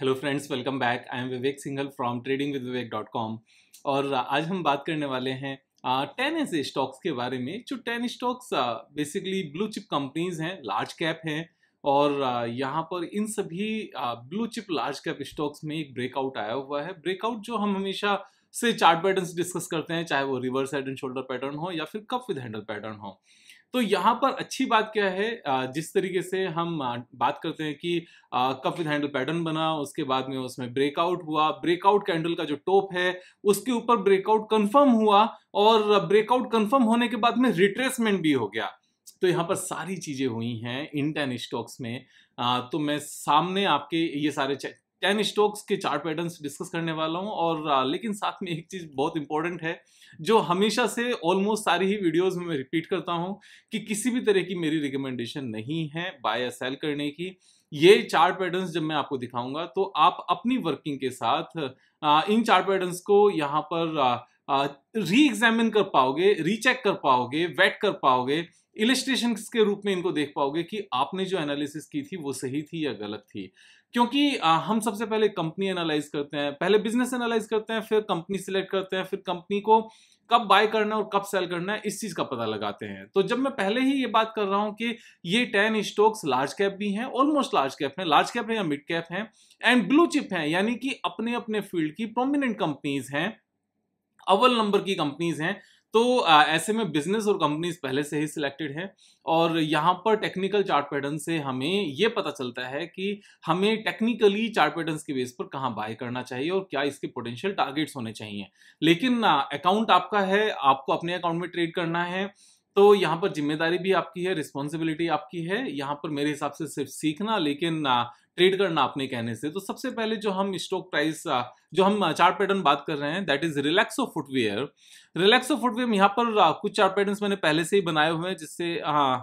hello friends welcome back I am Vivek Singhal from trading with Vivek dot com और uh, आज हम बात करने वाले हैं टेन ऐसे स्टॉक्स के बारे में जो ten stocks basically blue chip companies हैं लार्ज कैप हैं और uh, यहाँ पर इन सभी blue chip large cap stocks में एक ब्रेकआउट आया हुआ है ब्रेकआउट जो हम हमेशा से चार्ट पैटर्न्स डिस्कस करते हैं चाहे वो reverse head and shoulder pattern हो या फिर कप विद हैंडल पैटर्न हो तो यहाँ पर अच्छी बात क्या है जिस तरीके से हम बात करते हैं कि कप विद हैंडल पैटर्न बना उसके बाद में उसमें ब्रेकआउट हुआ ब्रेकआउट कैंडल का जो टॉप है उसके ऊपर ब्रेकआउट कंफर्म हुआ और ब्रेकआउट कंफर्म होने के बाद में रिट्रेसमेंट भी हो गया तो यहाँ पर सारी चीज़ें हुई हैं इन टेन स्टॉक्स में आ, तो मैं सामने आपके ये सारे टेन स्टोक्स के चार पैटर्न्स डिस्कस करने वाला हूँ और लेकिन साथ में एक चीज़ बहुत इंपॉर्टेंट है जो हमेशा से ऑलमोस्ट सारी ही वीडियोस में मैं रिपीट करता हूँ कि किसी भी तरह की मेरी रिकमेंडेशन नहीं है बाय या सेल करने की ये चार पैटर्न्स जब मैं आपको दिखाऊंगा तो आप अपनी वर्किंग के साथ इन चार पैटर्न्स को यहाँ पर री एग्जामिन कर पाओगे रीचेक कर पाओगे वेट कर पाओगे इलिस्ट्रेशन के रूप में इनको देख पाओगे कि आपने जो एनालिसिस की थी वो सही थी या गलत थी क्योंकि हम सबसे पहले कंपनी एनालाइज करते हैं पहले बिजनेस एनालाइज करते हैं फिर कंपनी सिलेक्ट करते हैं फिर कंपनी को कब बाय करना है और कब सेल करना है इस चीज़ का पता लगाते हैं तो जब मैं पहले ही ये बात कर रहा हूं कि ये टेन स्टॉक्स लार्ज कैप भी हैं ऑलमोस्ट लार्ज कैप हैं लार्ज कैप है या मिड कैप हैं एंड ब्लू चिप हैं यानी कि अपने अपने फील्ड की प्रोमिनेंट कंपनीज हैं अव्वल नंबर की कंपनीज हैं तो ऐसे में बिजनेस और कंपनीज पहले से ही सिलेक्टेड हैं और यहाँ पर टेक्निकल चार्ट पैटर्न से हमें ये पता चलता है कि हमें टेक्निकली चार्ट पैटर्न के बेस पर कहाँ बाय करना चाहिए और क्या इसके पोटेंशियल टारगेट्स होने चाहिए लेकिन अकाउंट आपका है आपको अपने अकाउंट में ट्रेड करना है तो यहाँ पर जिम्मेदारी भी आपकी है रिस्पॉन्सिबिलिटी आपकी है यहाँ पर मेरे हिसाब से सिर्फ सीखना लेकिन ट्रेड करना आपने कहने से तो सबसे पहले जो हम स्टॉक प्राइस जो हम चार्ट पैटर्न बात कर रहे हैं that is Relaxo footwear Relaxo footwear यहाँ पर कुछ चार पैटर्न मैंने पहले से ही बनाए हुए हैं जिससे हाँ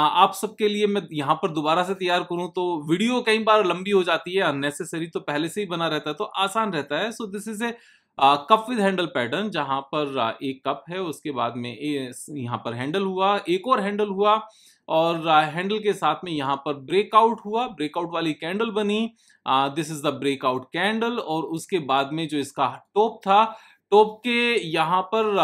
आप सबके लिए मैं यहाँ पर दोबारा से तैयार करूँ तो वीडियो कई बार लंबी हो जाती है अननेसेसरी तो पहले से ही बना रहता है तो आसान रहता है so this is a cup with handle pattern जहां पर एक कप है उसके बाद में यहाँ पर हैंडल हुआ एक और हैंडल हुआ और हैंडल के साथ में यहाँ पर ब्रेकआउट हुआ ब्रेकआउट वाली कैंडल बनी this is the breakout candle और उसके बाद में जो इसका टॉप था टॉप के यहाँ पर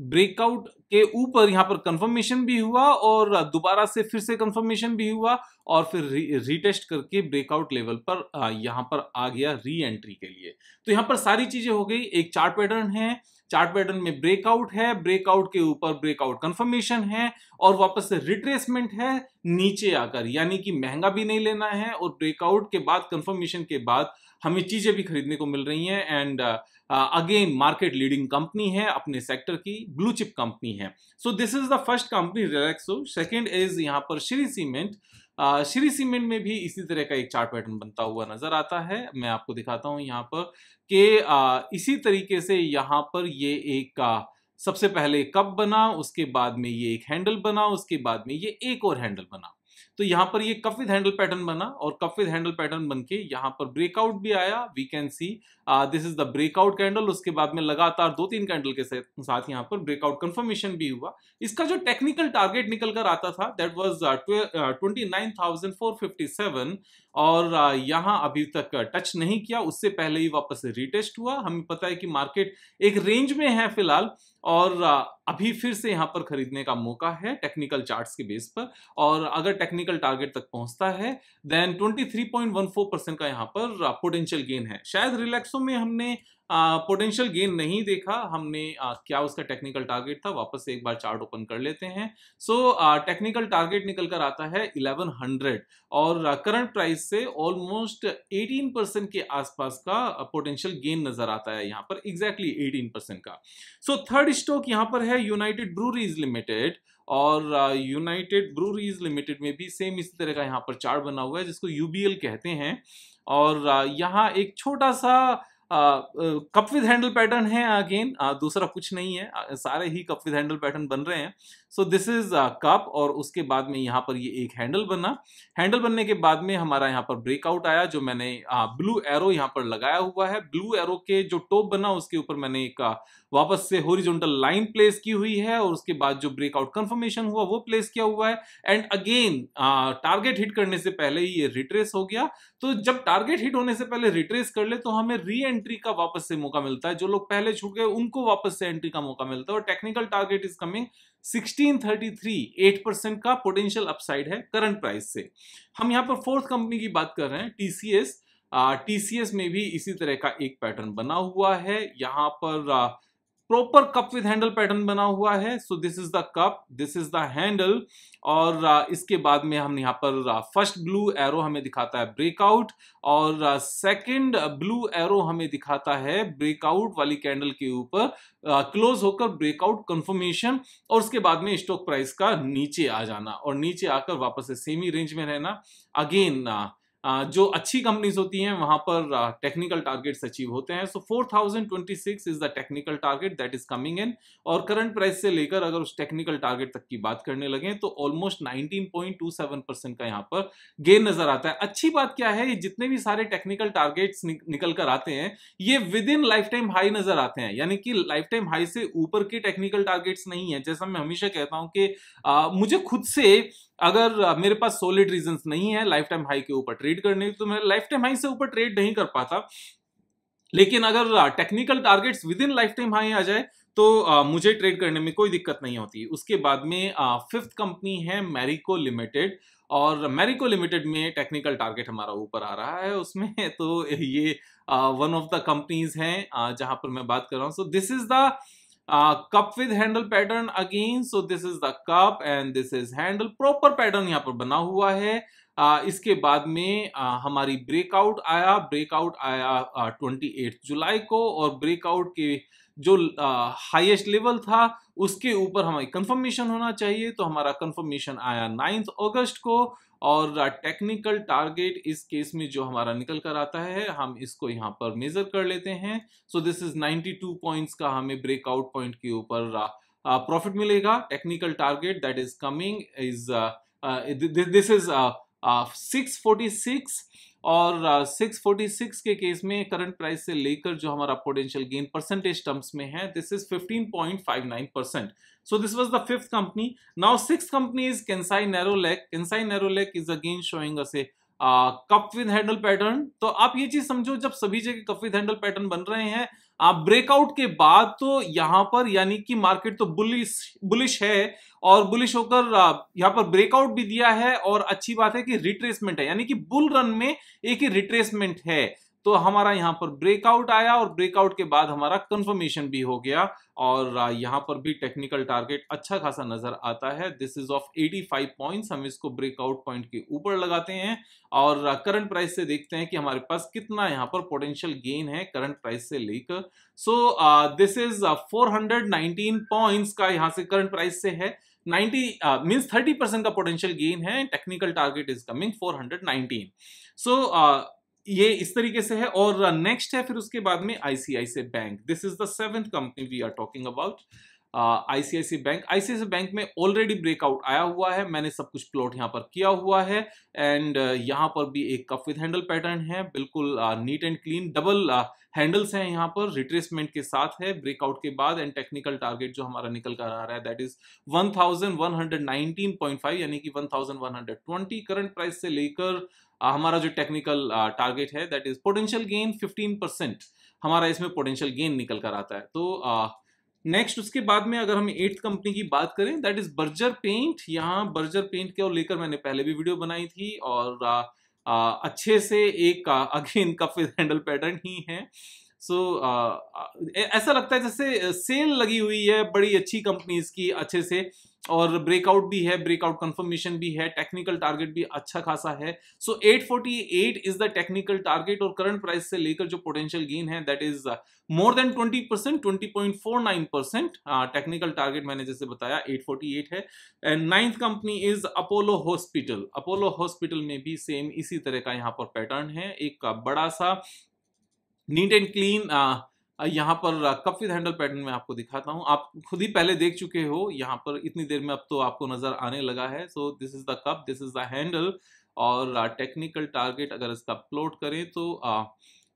ब्रेकआउट के ऊपर यहाँ पर कंफर्मेशन भी हुआ और दोबारा से फिर से कंफर्मेशन भी हुआ और फिर रीटेस्ट करके ब्रेकआउट लेवल पर यहाँ पर आ गया री एंट्री के लिए तो यहाँ पर सारी चीजें हो गई एक चार्ट पैटर्न है चार्ट पैटर्न में ब्रेकआउट है ब्रेकआउट के ऊपर ब्रेकआउट कंफर्मेशन है और वापस से रिट्रेसमेंट है नीचे आकर यानी कि महंगा भी नहीं लेना है और ब्रेकआउट के बाद कंफर्मेशन के बाद हमें चीज़ें भी खरीदने को मिल रही हैं and again market leading company है अपने सेक्टर की ब्लू चिप कंपनी है so this is the first company Relaxo second is यहाँ पर श्री सीमेंट श्री सीमेंट में भी इसी तरह का एक चार्ट पैटर्न बनता हुआ नजर आता है मैं आपको दिखाता हूँ यहाँ पर कि uh, इसी तरीके से यहाँ पर ये एक आ, uh, सबसे पहले कप बना उसके बाद में ये एक हैंडल बना उसके बाद में ये एक और हैंडल बना तो यहां पर ये कफ विद हैंडल पैटर्न बना और कफ विद हैंडल पैटर्न बन के पर ब्रेकआउट भी आया we can see this is the breakout candle उसके बाद में लगातार दो तीन कैंडल के साथ यहां पर ब्रेकआउट कंफर्मेशन भी हुआ इसका जो टेक्निकल टारगेट निकल कर आता था that was twenty nine thousand four fifty seven और यहाँ अभी तक टच नहीं किया उससे पहले ही वापस रिटेस्ट हुआ हमें पता है कि मार्केट एक रेंज में है फिलहाल और अभी फिर से यहाँ पर खरीदने का मौका है टेक्निकल चार्ट्स के बेस पर और अगर टेक्निकल टारगेट तक पहुंचता है देन 23.14 परसेंट का यहाँ पर पोटेंशियल गेन है शायद रिलैक्सो में हमने पोटेंशियल गेन नहीं देखा हमने आ, क्या उसका टेक्निकल टारगेट था वापस एक बार चार्ट ओपन कर लेते हैं सो टेक्निकल टारगेट निकल कर आता है 1100 और करंट प्राइस से ऑलमोस्ट 18 परसेंट के आसपास का पोटेंशियल गेन नजर आता है यहाँ पर एग्जैक्टली exactly 18 परसेंट का सो थर्ड स्टॉक यहाँ पर है यूनाइटेड ब्रूरीज लिमिटेड और यूनाइटेड ब्रूरीज लिमिटेड में भी सेम इसी तरह का यहाँ पर चार्ट बना हुआ है जिसको यूबीएल कहते हैं और यहाँ एक छोटा सा कप विद हैंडल पैटर्न है अगेन दूसरा कुछ नहीं है सारे ही कप विद हैंडल पैटर्न बन रहे हैं सो दिस इज कप और उसके बाद में यहाँ पर ये एक हैंडल बना हैंडल बनने के बाद में हमारा यहाँ पर ब्रेकआउट आया जो मैंने ब्लू एरो यहाँ पर लगाया हुआ है ब्लू एरो के जो टॉप बना उसके ऊपर मैंने एक uh, वापस से होरिजोनटल लाइन प्लेस की हुई है और उसके बाद जो ब्रेकआउट कंफर्मेशन हुआ वो प्लेस किया हुआ है एंड अगेन टारगेट हिट करने से पहले ही ये रिट्रेस हो गया तो जब टारगेट हिट होने से पहले रिट्रेस कर ले तो हमें री एंट्री का वापस से मौका मिलता है जो लोग पहले छूट गए उनको वापस से एंट्री का मौका मिलता है और टेक्निकल टारगेट इज कमिंग 1633 8% का पोटेंशियल अपसाइड है करंट प्राइस से हम यहाँ पर फोर्थ कंपनी की बात कर रहे हैं टीसीएस टीसीएस में भी इसी तरह का एक पैटर्न बना हुआ है यहाँ पर proper cup with handle pattern बना हुआ है so this is the cup this is the handle और uh, इसके बाद में हम यहाँ पर फर्स्ट ब्लू एरो हमें दिखाता है ब्रेकआउट और सेकंड ब्लू एरो हमें दिखाता है ब्रेकआउट वाली कैंडल के ऊपर क्लोज uh, होकर ब्रेकआउट कंफर्मेशन और उसके बाद में स्टॉक प्राइस का नीचे आ जाना और नीचे आकर वापस से सेमी रेंज में रहना अगेन जो अच्छी कंपनीज होती हैं वहां पर टेक्निकल टारगेट्स अचीव होते हैं so six is the technical target that is coming in और करंट प्राइस से लेकर अगर उस टेक्निकल टारगेट तक की बात करने लगे तो almost nineteen point two seven percent का यहाँ पर गेन नजर आता है अच्छी बात क्या है जितने भी सारे टेक्निकल टारगेट्स निकल कर आते हैं ये within lifetime high नजर आते हैं यानी कि लाइफ टाइम हाई से ऊपर के टेक्निकल टारगेट्स नहीं है जैसा मैं हमेशा कहता हूं कि आ, मुझे खुद से अगर मेरे पास सॉलिड रीजन नहीं है लाइफ टाइम हाई के ऊपर ट्रेड करने तो मैं लाइफ टाइम हाई से ऊपर ट्रेड नहीं कर पाता लेकिन अगर technical targets within lifetime high आ जाए तो आ, मुझे ट्रेड करने में कोई दिक्कत नहीं होती उसके बाद में फिफ्थ कंपनी है मैरिको लिमिटेड और मैरिको लिमिटेड में टेक्निकल टारगेट हमारा ऊपर आ रहा है उसमें तो ये वन ऑफ द कंपनीज हैं जहां पर मैं बात कर रहा हूँ so this is the cup with handle pattern again so this is the cup and this is handle proper pattern यहाँ पर बना हुआ है uh, इसके बाद में uh, हमारी ब्रेकआउट आया ब्रेकआउट आया ट्वेंटी एट जुलाई को और ब्रेकआउट के जो हाईएस्ट लेवल था उसके ऊपर हमारी कंफर्मेशन होना चाहिए तो हमारा कंफर्मेशन आया नाइन्थ अगस्त को और टेक्निकल टारगेट इस केस में जो हमारा निकल कर आता है हम इसको यहाँ पर मेजर कर लेते हैं सो दिस इज 92 पॉइंट्स का हमें ब्रेकआउट पॉइंट के ऊपर प्रॉफिट मिलेगा technical target that is coming is this is six और 646 के केस में करंट प्राइस से लेकर जो हमारा पोटेंशियल गेन परसेंटेज टर्म्स में है this is 15.59 percent so this was the fifth company now six company is Kansai Nerolac Kansai is again showing a से कप विद हैंडल पैटर्न तो आप ये चीज समझो जब सभी जगह कप विद हैंडल पैटर्न बन रहे हैं आप ब्रेकआउट के बाद तो यहां पर यानी कि मार्केट तो बुलिश बुलिश है और बुलिश होकर यहाँ पर ब्रेकआउट भी दिया है और अच्छी बात है कि रिट्रेसमेंट है यानी कि बुल रन में एक ही रिट्रेसमेंट है तो हमारा यहाँ पर ब्रेकआउट आया और ब्रेकआउट के बाद हमारा कंफर्मेशन भी हो गया और यहाँ पर भी टेक्निकल टारगेट अच्छा खासा नजर आता है दिस इज ऑफ 85 पॉइंट्स हम इसको ब्रेकआउट पॉइंट के ऊपर लगाते हैं और करंट प्राइस से देखते हैं कि हमारे पास कितना यहाँ पर पोटेंशियल गेन है करंट प्राइस से लेकर so this is four points का यहाँ से करंट प्राइस से है 90 मींस uh, 30 परसेंट का पोटेंशियल गेन है technical target is coming 419 so so, uh, ये इस तरीके से है और नेक्स्ट uh, है फिर उसके बाद में ICICI bank this is the seventh company we are talking about ICICI bank ICICI bank में ऑलरेडी ब्रेकआउट आया हुआ है मैंने सब कुछ प्लॉट यहाँ पर किया हुआ है एंड uh, यहाँ पर भी एक कफ विद हैंडल पैटर्न है बिल्कुल neat and clean double handles हैं यहाँ पर रिट्रेसमेंट के साथ है ब्रेकआउट के बाद एंड टेक्निकल टारगेट जो हमारा निकल कर आ रहा है दैट इज 1119.5 यानी कि 1120 करंट प्राइस से लेकर हमारा जो टेक्निकल टारगेट है that is potential gain 15 percent हमारा इसमें पोटेंशियल गेन निकल कर आता है तो uh, नेक्स्ट उसके बाद में अगर हम एट्थ कंपनी की बात करें दैट इज बर्जर पेंट यहाँ बर्जर पेंट को लेकर मैंने पहले भी वीडियो बनाई थी और आ, आ, अच्छे से एक अगेन का हैंडल पैटर्न ही है सो so, uh, uh, ऐसा लगता है जैसे सेल लगी हुई है बड़ी अच्छी कंपनीज की अच्छे से और ब्रेकआउट भी है ब्रेकआउट कंफर्मेशन भी है टेक्निकल टारगेट भी अच्छा खासा है so eight forty eight is the technical target और करंट प्राइस से लेकर जो पोटेंशियल गेन है that is more than twenty percent twenty point four nine percent technical target मैंने जैसे बताया एट फोर्टी एट है and ninth company is Apollo hospital Apollo hospital में भी सेम इसी तरह का यहाँ पर पैटर्न है एक बड़ा सा नीट एंड क्लीन यहाँ पर कप विद हैंडल पैटर्न में आपको दिखाता हूँ आप खुद ही पहले देख चुके हो यहाँ पर इतनी देर में अब तो आपको नजर आने लगा है so this is the cup this is the handle और टेक्निकल टारगेट अगर इसका प्लॉट करें तो आ,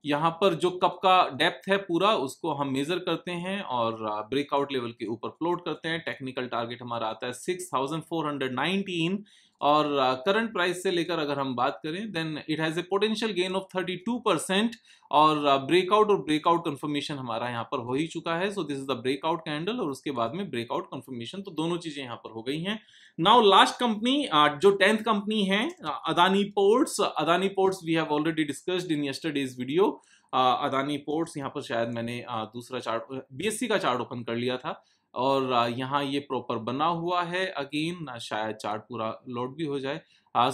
यहाँ पर जो कप का डेप्थ है पूरा उसको हम मेजर करते हैं और ब्रेकआउट लेवल के ऊपर प्लॉट करते हैं टेक्निकल टारगेट हमारा आता है six thousand four hundred nineteen और करंट प्राइस से लेकर अगर हम बात करें then it has a potential gain of 32 percent और ब्रेकआउट और ब्रेकआउट कंफर्मेशन हमारा यहाँ पर हो ही चुका है so this is the breakout candle और उसके बाद में ब्रेकआउट कंफर्मेशन तो दोनों चीज़ें यहाँ पर हो गई हैं नाउ लास्ट कंपनी जो टेंथ कंपनी है Adani ports Adani ports we have already discussed in yesterday's video Adani ports यहाँ पर शायद मैंने दूसरा चार्ट बी का चार्ट ओपन कर लिया था और यहाँ ये प्रॉपर बना हुआ है अगेन शायद चार्ट पूरा लोड भी हो जाए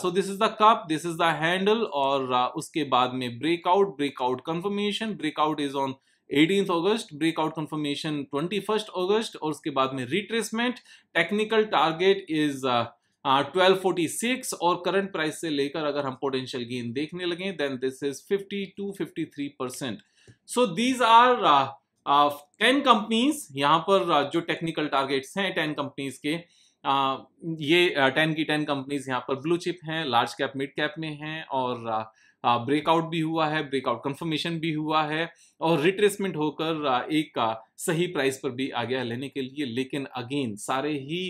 so this is the cup this is the handle और uh, उसके बाद में breakout breakout confirmation breakout is on eighteen August breakout confirmation first August और उसके बाद में retracement technical target is twelve forty six और करंट प्राइस से लेकर अगर हम पोटेंशियल गेन देखने लगे then this is fifty two fifty three percent so these are ten uh, companies यहाँ पर uh, जो टेक्निकल टारगेट्स हैं टेन कंपनीज के uh, ये टेन की टेन कंपनीज यहाँ पर ब्लू चिप हैं लार्ज कैप मिड कैप में हैं और ब्रेकआउट भी हुआ है ब्रेकआउट कंफर्मेशन भी हुआ है और रिट्रेसमेंट होकर एक सही प्राइस पर भी आ गया लेने के लिए लेकिन अगेन सारे ही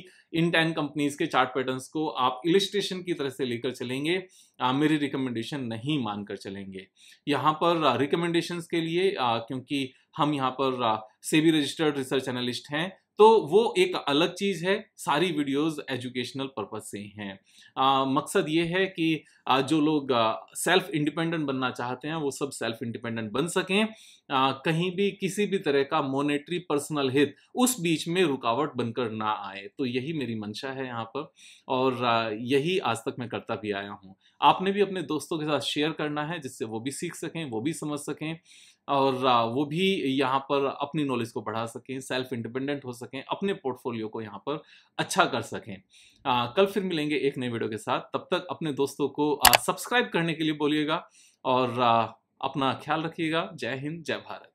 इन टेन कंपनीज के चार्ट पैटर्न्स को आप इलिस्ट्रेशन की तरह से लेकर चलेंगे आ, मेरी रिकमेंडेशन नहीं मानकर चलेंगे यहाँ पर रिकमेंडेशंस के लिए आ, क्योंकि हम यहाँ पर सेबी रजिस्टर्ड रिसर्च एनालिस्ट हैं तो वो एक अलग चीज़ है सारी वीडियोस एजुकेशनल पर्पज से ही हैं आ, मकसद ये है कि आ, जो लोग सेल्फ इंडिपेंडेंट बनना चाहते हैं वो सब सेल्फ इंडिपेंडेंट बन सकें आ, कहीं भी किसी भी तरह का मोनेटरी पर्सनल हित उस बीच में रुकावट बनकर ना आए तो यही मेरी मंशा है यहाँ पर और आ, यही आज तक मैं करता भी आया हूँ आपने भी अपने दोस्तों के साथ शेयर करना है जिससे वो भी सीख सकें वो भी समझ सकें और वो भी यहाँ पर अपनी नॉलेज को बढ़ा सकें सेल्फ इंडिपेंडेंट हो सकें अपने पोर्टफोलियो को यहाँ पर अच्छा कर सकें आ, कल फिर मिलेंगे एक नए वीडियो के साथ तब तक अपने दोस्तों को सब्सक्राइब करने के लिए बोलिएगा और आ, अपना ख्याल रखिएगा जय हिंद जय भारत